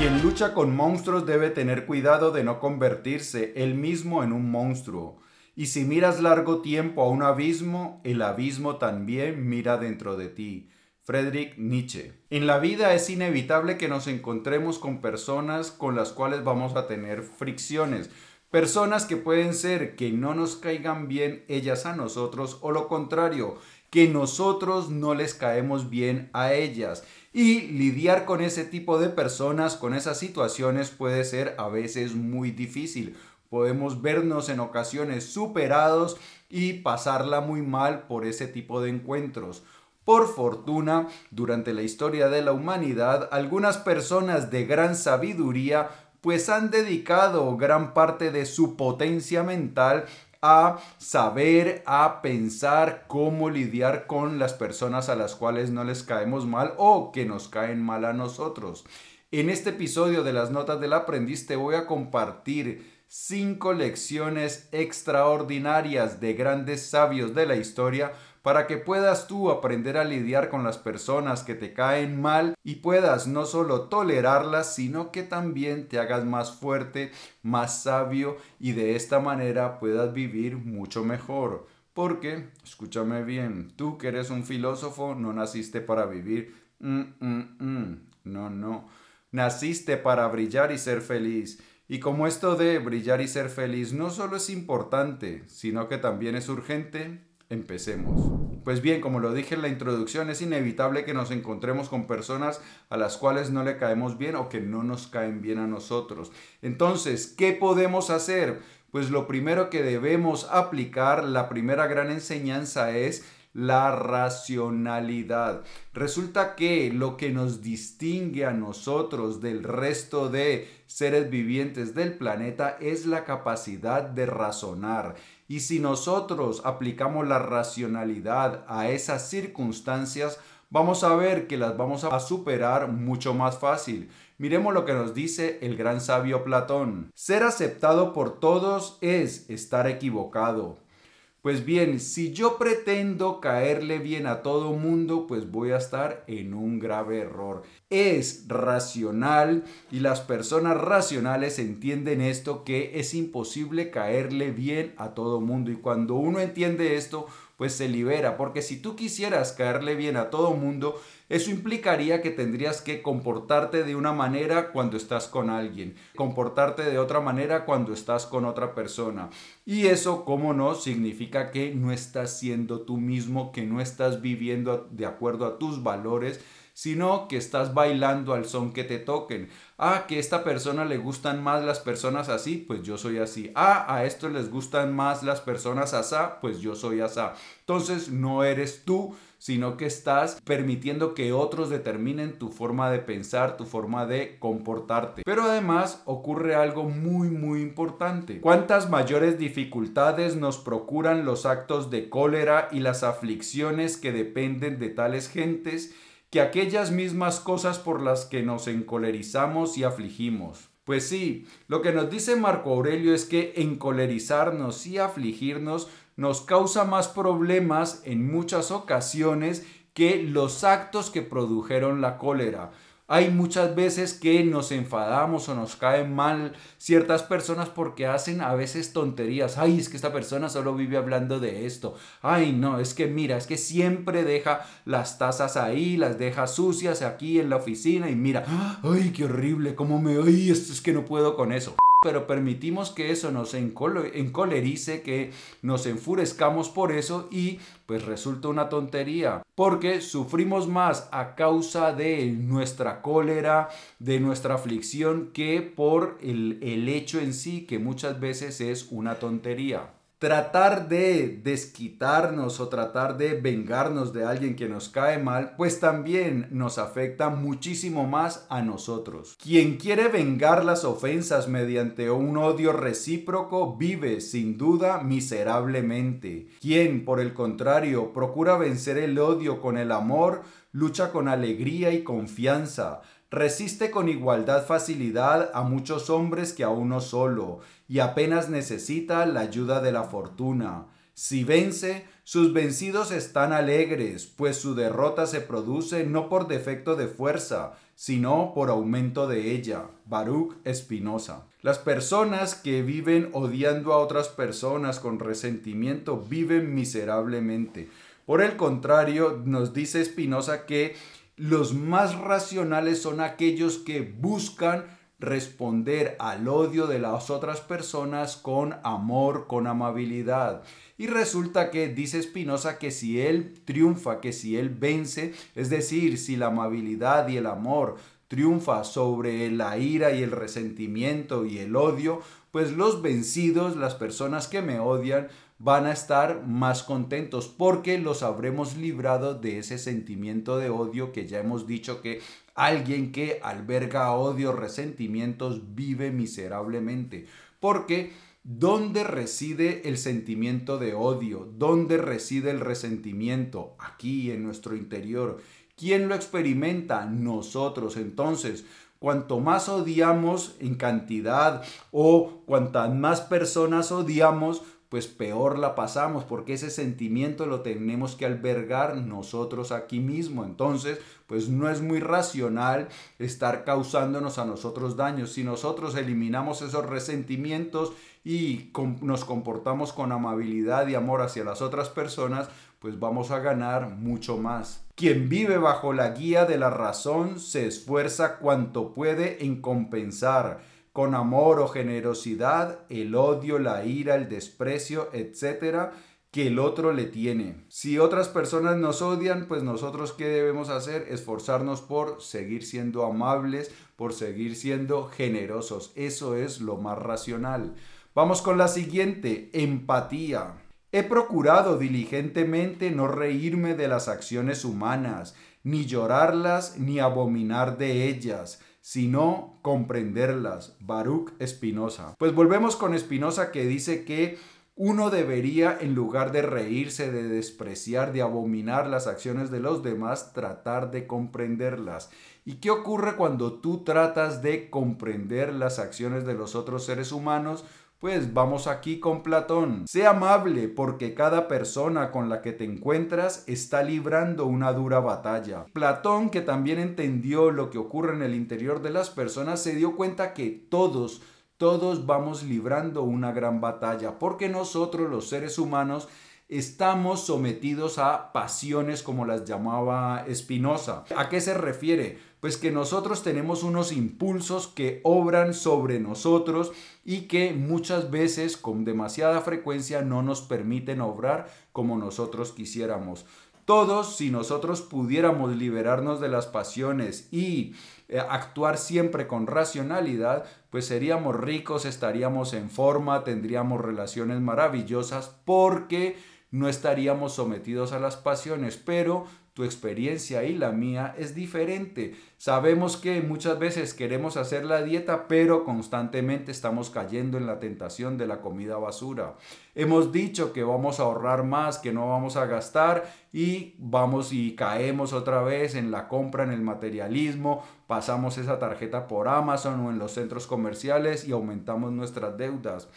Quien lucha con monstruos debe tener cuidado de no convertirse él mismo en un monstruo. Y si miras largo tiempo a un abismo, el abismo también mira dentro de ti. Friedrich Nietzsche. En la vida es inevitable que nos encontremos con personas con las cuales vamos a tener fricciones. Personas que pueden ser que no nos caigan bien ellas a nosotros o lo contrario, que nosotros no les caemos bien a ellas. Y lidiar con ese tipo de personas, con esas situaciones, puede ser a veces muy difícil. Podemos vernos en ocasiones superados y pasarla muy mal por ese tipo de encuentros. Por fortuna, durante la historia de la humanidad, algunas personas de gran sabiduría pues han dedicado gran parte de su potencia mental a saber, a pensar cómo lidiar con las personas a las cuales no les caemos mal o que nos caen mal a nosotros. En este episodio de las notas del aprendiz te voy a compartir cinco lecciones extraordinarias de grandes sabios de la historia para que puedas tú aprender a lidiar con las personas que te caen mal y puedas no solo tolerarlas, sino que también te hagas más fuerte, más sabio y de esta manera puedas vivir mucho mejor. Porque, escúchame bien, tú que eres un filósofo no naciste para vivir. Mm, mm, mm. No, no. Naciste para brillar y ser feliz. Y como esto de brillar y ser feliz no solo es importante, sino que también es urgente, Empecemos. Pues bien, como lo dije en la introducción, es inevitable que nos encontremos con personas a las cuales no le caemos bien o que no nos caen bien a nosotros. Entonces, ¿qué podemos hacer? Pues lo primero que debemos aplicar, la primera gran enseñanza es la racionalidad. Resulta que lo que nos distingue a nosotros del resto de seres vivientes del planeta es la capacidad de razonar. Y si nosotros aplicamos la racionalidad a esas circunstancias, vamos a ver que las vamos a superar mucho más fácil. Miremos lo que nos dice el gran sabio Platón. Ser aceptado por todos es estar equivocado, pues bien, si yo pretendo caerle bien a todo mundo, pues voy a estar en un grave error. Es racional y las personas racionales entienden esto que es imposible caerle bien a todo mundo. Y cuando uno entiende esto, pues se libera, porque si tú quisieras caerle bien a todo mundo, eso implicaría que tendrías que comportarte de una manera cuando estás con alguien, comportarte de otra manera cuando estás con otra persona. Y eso, cómo no, significa que no estás siendo tú mismo, que no estás viviendo de acuerdo a tus valores, sino que estás bailando al son que te toquen. Ah, que a esta persona le gustan más las personas así, pues yo soy así. Ah, a esto les gustan más las personas asá, pues yo soy asá. Entonces no eres tú, sino que estás permitiendo que otros determinen tu forma de pensar, tu forma de comportarte. Pero además ocurre algo muy muy importante. ¿Cuántas mayores dificultades nos procuran los actos de cólera y las aflicciones que dependen de tales gentes? que aquellas mismas cosas por las que nos encolerizamos y afligimos. Pues sí, lo que nos dice Marco Aurelio es que encolerizarnos y afligirnos nos causa más problemas en muchas ocasiones que los actos que produjeron la cólera. Hay muchas veces que nos enfadamos o nos caen mal ciertas personas porque hacen a veces tonterías. Ay, es que esta persona solo vive hablando de esto. Ay, no, es que mira, es que siempre deja las tazas ahí, las deja sucias aquí en la oficina y mira, ay, qué horrible, cómo me... Ay, es que no puedo con eso pero permitimos que eso nos encolerice, que nos enfurezcamos por eso y pues resulta una tontería, porque sufrimos más a causa de nuestra cólera, de nuestra aflicción, que por el, el hecho en sí, que muchas veces es una tontería tratar de desquitarnos o tratar de vengarnos de alguien que nos cae mal, pues también nos afecta muchísimo más a nosotros. Quien quiere vengar las ofensas mediante un odio recíproco vive sin duda miserablemente. Quien, por el contrario, procura vencer el odio con el amor, lucha con alegría y confianza resiste con igualdad facilidad a muchos hombres que a uno solo, y apenas necesita la ayuda de la fortuna. Si vence, sus vencidos están alegres, pues su derrota se produce no por defecto de fuerza, sino por aumento de ella. Baruch Espinosa. Las personas que viven odiando a otras personas con resentimiento viven miserablemente. Por el contrario, nos dice Espinosa que los más racionales son aquellos que buscan responder al odio de las otras personas con amor, con amabilidad. Y resulta que dice Spinoza que si él triunfa, que si él vence, es decir, si la amabilidad y el amor triunfa sobre la ira y el resentimiento y el odio, pues los vencidos, las personas que me odian, van a estar más contentos porque los habremos librado de ese sentimiento de odio que ya hemos dicho que alguien que alberga odio, resentimientos, vive miserablemente. Porque ¿dónde reside el sentimiento de odio? ¿Dónde reside el resentimiento? Aquí, en nuestro interior. ¿Quién lo experimenta? Nosotros. Entonces, cuanto más odiamos en cantidad o cuantas más personas odiamos, pues peor la pasamos, porque ese sentimiento lo tenemos que albergar nosotros aquí mismo. Entonces, pues no es muy racional estar causándonos a nosotros daños. Si nosotros eliminamos esos resentimientos y nos comportamos con amabilidad y amor hacia las otras personas, pues vamos a ganar mucho más. Quien vive bajo la guía de la razón se esfuerza cuanto puede en compensar con amor o generosidad, el odio, la ira, el desprecio, etcétera, que el otro le tiene. Si otras personas nos odian, pues nosotros qué debemos hacer? Esforzarnos por seguir siendo amables, por seguir siendo generosos. Eso es lo más racional. Vamos con la siguiente, empatía. He procurado diligentemente no reírme de las acciones humanas, ni llorarlas, ni abominar de ellas sino comprenderlas. Baruch Espinosa. Pues volvemos con Espinosa que dice que uno debería, en lugar de reírse, de despreciar, de abominar las acciones de los demás, tratar de comprenderlas. ¿Y qué ocurre cuando tú tratas de comprender las acciones de los otros seres humanos? Pues vamos aquí con Platón. Sé amable porque cada persona con la que te encuentras está librando una dura batalla. Platón, que también entendió lo que ocurre en el interior de las personas, se dio cuenta que todos, todos vamos librando una gran batalla porque nosotros los seres humanos estamos sometidos a pasiones como las llamaba Spinoza. ¿A qué se refiere? Pues que nosotros tenemos unos impulsos que obran sobre nosotros y que muchas veces con demasiada frecuencia no nos permiten obrar como nosotros quisiéramos. Todos, si nosotros pudiéramos liberarnos de las pasiones y eh, actuar siempre con racionalidad, pues seríamos ricos, estaríamos en forma, tendríamos relaciones maravillosas porque no estaríamos sometidos a las pasiones, pero tu experiencia y la mía es diferente. Sabemos que muchas veces queremos hacer la dieta, pero constantemente estamos cayendo en la tentación de la comida basura. Hemos dicho que vamos a ahorrar más, que no vamos a gastar y vamos y caemos otra vez en la compra, en el materialismo, pasamos esa tarjeta por Amazon o en los centros comerciales y aumentamos nuestras deudas.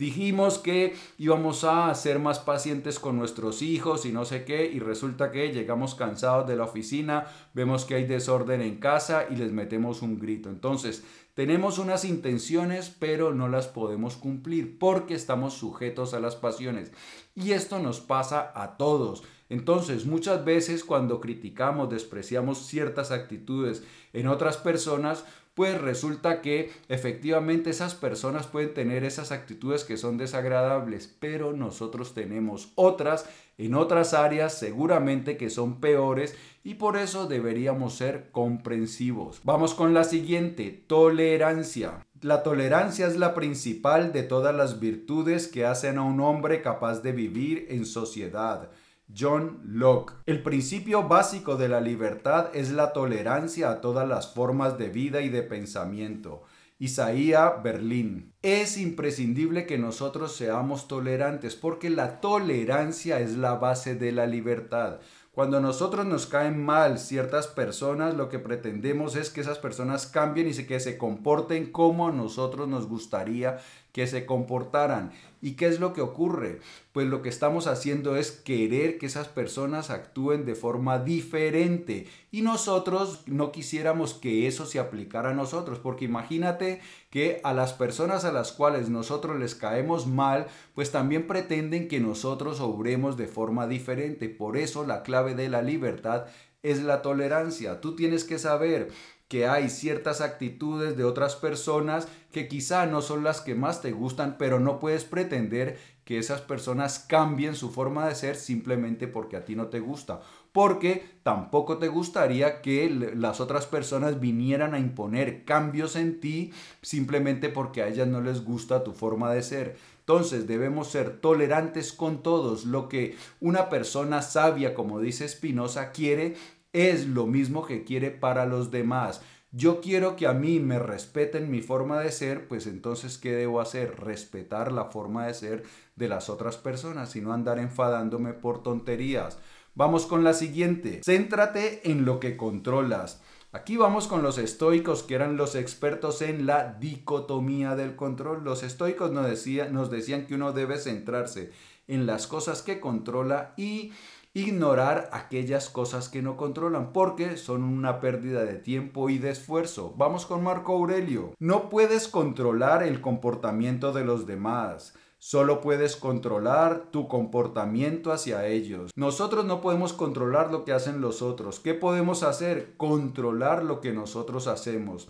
Dijimos que íbamos a ser más pacientes con nuestros hijos y no sé qué, y resulta que llegamos cansados de la oficina, vemos que hay desorden en casa y les metemos un grito. Entonces, tenemos unas intenciones, pero no las podemos cumplir porque estamos sujetos a las pasiones. Y esto nos pasa a todos. Entonces, muchas veces cuando criticamos, despreciamos ciertas actitudes en otras personas, pues resulta que efectivamente esas personas pueden tener esas actitudes que son desagradables, pero nosotros tenemos otras en otras áreas seguramente que son peores y por eso deberíamos ser comprensivos. Vamos con la siguiente, tolerancia. La tolerancia es la principal de todas las virtudes que hacen a un hombre capaz de vivir en sociedad. John Locke. El principio básico de la libertad es la tolerancia a todas las formas de vida y de pensamiento. Isaías Berlín. Es imprescindible que nosotros seamos tolerantes porque la tolerancia es la base de la libertad. Cuando a nosotros nos caen mal ciertas personas, lo que pretendemos es que esas personas cambien y que se comporten como a nosotros nos gustaría que se comportaran. ¿Y qué es lo que ocurre? Pues lo que estamos haciendo es querer que esas personas actúen de forma diferente. Y nosotros no quisiéramos que eso se aplicara a nosotros, porque imagínate que a las personas a las cuales nosotros les caemos mal, pues también pretenden que nosotros obremos de forma diferente. Por eso la clave de la libertad es la tolerancia. Tú tienes que saber que hay ciertas actitudes de otras personas que quizá no son las que más te gustan, pero no puedes pretender que esas personas cambien su forma de ser simplemente porque a ti no te gusta. Porque tampoco te gustaría que las otras personas vinieran a imponer cambios en ti simplemente porque a ellas no les gusta tu forma de ser. Entonces debemos ser tolerantes con todos. Lo que una persona sabia, como dice Spinoza, quiere es lo mismo que quiere para los demás. Yo quiero que a mí me respeten mi forma de ser, pues entonces, ¿qué debo hacer? Respetar la forma de ser de las otras personas y no andar enfadándome por tonterías. Vamos con la siguiente. Céntrate en lo que controlas. Aquí vamos con los estoicos, que eran los expertos en la dicotomía del control. Los estoicos nos, decía, nos decían que uno debe centrarse en las cosas que controla y ignorar aquellas cosas que no controlan porque son una pérdida de tiempo y de esfuerzo. Vamos con Marco Aurelio. No puedes controlar el comportamiento de los demás. Solo puedes controlar tu comportamiento hacia ellos. Nosotros no podemos controlar lo que hacen los otros. ¿Qué podemos hacer? Controlar lo que nosotros hacemos.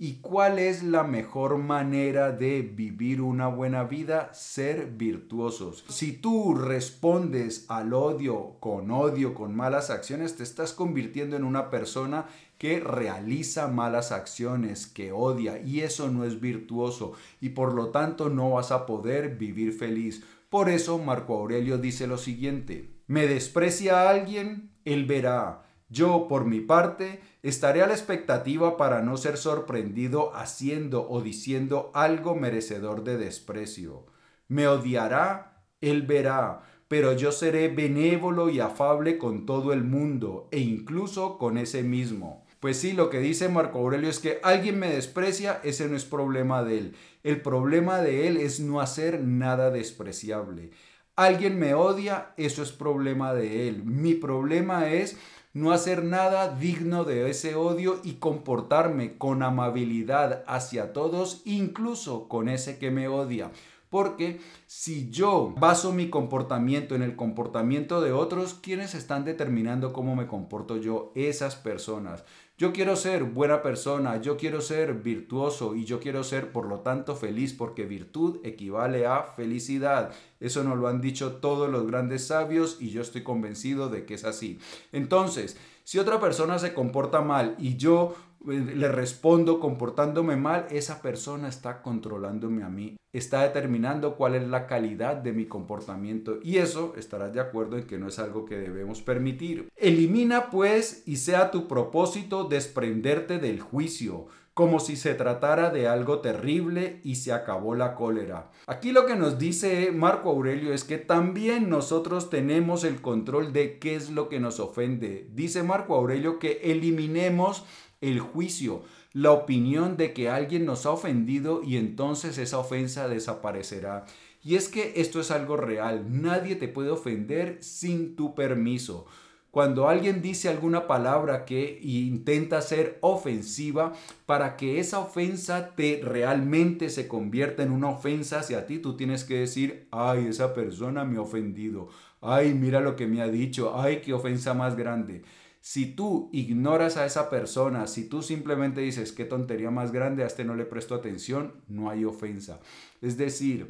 ¿Y cuál es la mejor manera de vivir una buena vida? Ser virtuosos. Si tú respondes al odio con odio, con malas acciones, te estás convirtiendo en una persona que realiza malas acciones, que odia, y eso no es virtuoso, y por lo tanto no vas a poder vivir feliz. Por eso Marco Aurelio dice lo siguiente, me desprecia a alguien, él verá yo, por mi parte, estaré a la expectativa para no ser sorprendido haciendo o diciendo algo merecedor de desprecio. Me odiará, él verá, pero yo seré benévolo y afable con todo el mundo e incluso con ese mismo. Pues sí, lo que dice Marco Aurelio es que alguien me desprecia, ese no es problema de él. El problema de él es no hacer nada despreciable. Alguien me odia, eso es problema de él. Mi problema es no hacer nada digno de ese odio y comportarme con amabilidad hacia todos, incluso con ese que me odia. Porque si yo baso mi comportamiento en el comportamiento de otros, quienes están determinando cómo me comporto yo? Esas personas. Yo quiero ser buena persona, yo quiero ser virtuoso y yo quiero ser por lo tanto feliz porque virtud equivale a felicidad. Eso nos lo han dicho todos los grandes sabios y yo estoy convencido de que es así. Entonces, si otra persona se comporta mal y yo le respondo comportándome mal, esa persona está controlándome a mí, está determinando cuál es la calidad de mi comportamiento y eso estarás de acuerdo en que no es algo que debemos permitir. Elimina pues y sea tu propósito desprenderte del juicio como si se tratara de algo terrible y se acabó la cólera. Aquí lo que nos dice Marco Aurelio es que también nosotros tenemos el control de qué es lo que nos ofende. Dice Marco Aurelio que eliminemos el juicio, la opinión de que alguien nos ha ofendido y entonces esa ofensa desaparecerá. Y es que esto es algo real, nadie te puede ofender sin tu permiso. Cuando alguien dice alguna palabra que intenta ser ofensiva, para que esa ofensa te realmente se convierta en una ofensa hacia ti, tú tienes que decir, ay, esa persona me ha ofendido, ay, mira lo que me ha dicho, ay, qué ofensa más grande. Si tú ignoras a esa persona, si tú simplemente dices, qué tontería más grande, a este no le presto atención, no hay ofensa. Es decir,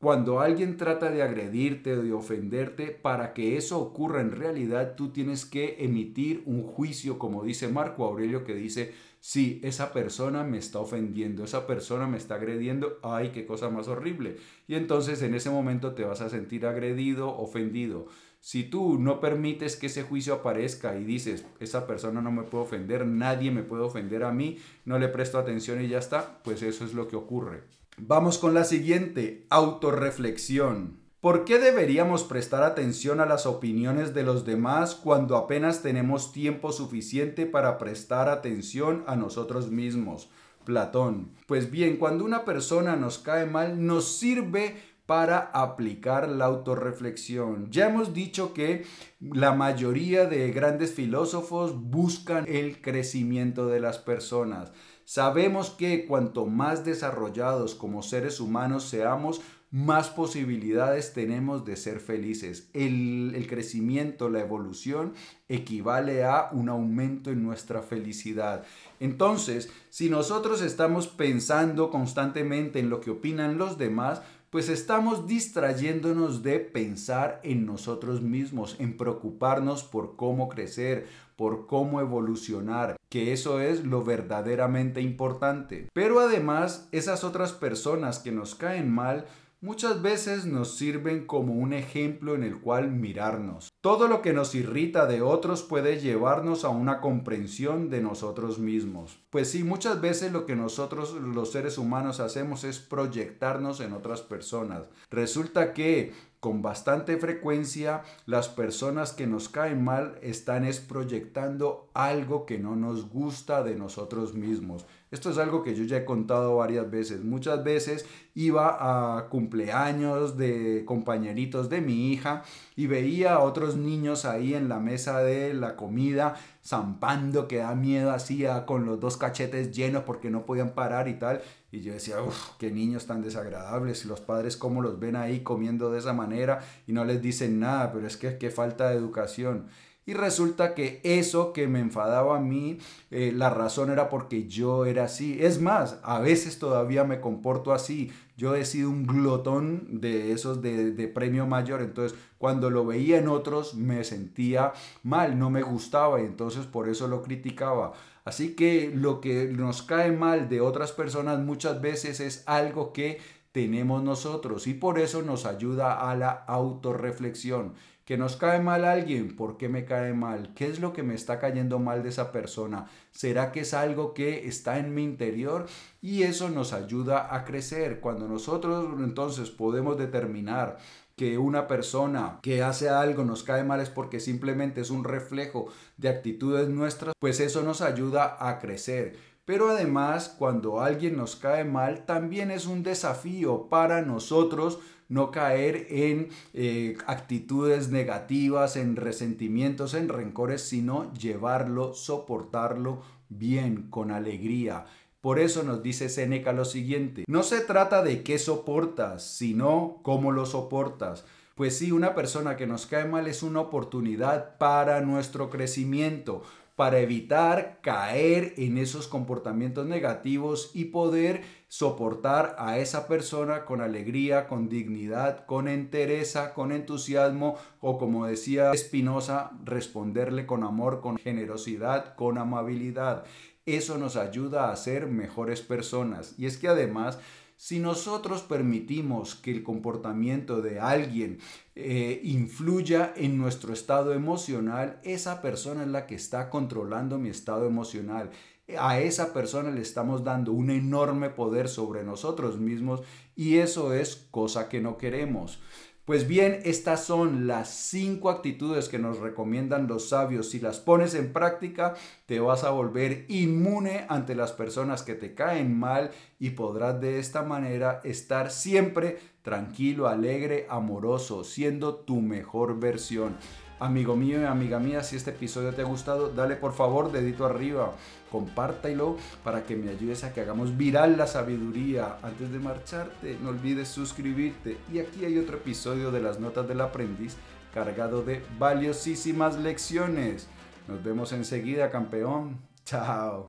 cuando alguien trata de agredirte, o de ofenderte, para que eso ocurra en realidad, tú tienes que emitir un juicio, como dice Marco Aurelio, que dice, sí, esa persona me está ofendiendo, esa persona me está agrediendo, ay, qué cosa más horrible. Y entonces en ese momento te vas a sentir agredido, ofendido. Si tú no permites que ese juicio aparezca y dices, esa persona no me puede ofender, nadie me puede ofender a mí, no le presto atención y ya está, pues eso es lo que ocurre. Vamos con la siguiente, autorreflexión. ¿Por qué deberíamos prestar atención a las opiniones de los demás cuando apenas tenemos tiempo suficiente para prestar atención a nosotros mismos? Platón. Pues bien, cuando una persona nos cae mal, nos sirve para aplicar la autorreflexión. Ya hemos dicho que la mayoría de grandes filósofos buscan el crecimiento de las personas. Sabemos que cuanto más desarrollados como seres humanos seamos, más posibilidades tenemos de ser felices. El, el, crecimiento, la evolución equivale a un aumento en nuestra felicidad. Entonces, si nosotros estamos pensando constantemente en lo que opinan los demás, pues estamos distrayéndonos de pensar en nosotros mismos, en preocuparnos por cómo crecer, por cómo evolucionar, que eso es lo verdaderamente importante. Pero además, esas otras personas que nos caen mal, muchas veces nos sirven como un ejemplo en el cual mirarnos. Todo lo que nos irrita de otros puede llevarnos a una comprensión de nosotros mismos. Pues sí, muchas veces lo que nosotros los seres humanos hacemos es proyectarnos en otras personas. Resulta que con bastante frecuencia las personas que nos caen mal están es proyectando algo que no nos gusta de nosotros mismos. Esto es algo que yo ya he contado varias veces. Muchas veces iba a cumpleaños de compañeritos de mi hija y veía a otros niños ahí en la mesa de la comida zampando que da miedo hacía con los dos cachetes llenos porque no podían parar y tal. Y yo decía, uff, qué niños tan desagradables. y Los padres cómo los ven ahí comiendo de esa manera y no les dicen nada, pero es que falta de educación. Y resulta que eso que me enfadaba a mí, eh, la razón era porque yo era así. Es más, a veces todavía me comporto así. Yo he sido un glotón de esos de, de premio mayor. Entonces, cuando lo veía en otros, me sentía mal, no me gustaba y entonces por eso lo criticaba. Así que lo que nos cae mal de otras personas muchas veces es algo que tenemos nosotros y por eso nos ayuda a la autorreflexión que nos cae mal alguien, ¿por qué me cae mal? ¿Qué es lo que me está cayendo mal de esa persona? ¿Será que es algo que está en mi interior? Y eso nos ayuda a crecer. Cuando nosotros entonces podemos determinar que una persona que hace algo nos cae mal es porque simplemente es un reflejo de actitudes nuestras, pues eso nos ayuda a crecer. Pero además, cuando alguien nos cae mal, también es un desafío para nosotros no caer en eh, actitudes negativas, en resentimientos, en rencores, sino llevarlo, soportarlo bien, con alegría. Por eso nos dice Seneca lo siguiente, no se trata de qué soportas, sino cómo lo soportas. Pues sí, una persona que nos cae mal es una oportunidad para nuestro crecimiento, para evitar caer en esos comportamientos negativos y poder soportar a esa persona con alegría, con dignidad, con entereza, con entusiasmo o como decía Espinosa, responderle con amor, con generosidad, con amabilidad. Eso nos ayuda a ser mejores personas. Y es que además si nosotros permitimos que el comportamiento de alguien eh, influya en nuestro estado emocional, esa persona es la que está controlando mi estado emocional. A esa persona le estamos dando un enorme poder sobre nosotros mismos y eso es cosa que no queremos. Pues bien, estas son las cinco actitudes que nos recomiendan los sabios. Si las pones en práctica, te vas a volver inmune ante las personas que te caen mal y podrás de esta manera estar siempre tranquilo, alegre, amoroso, siendo tu mejor versión. Amigo mío y amiga mía, si este episodio te ha gustado, dale por favor dedito arriba, compártelo para que me ayudes a que hagamos viral la sabiduría. Antes de marcharte, no olvides suscribirte. Y aquí hay otro episodio de las notas del aprendiz cargado de valiosísimas lecciones. Nos vemos enseguida, campeón. Chao.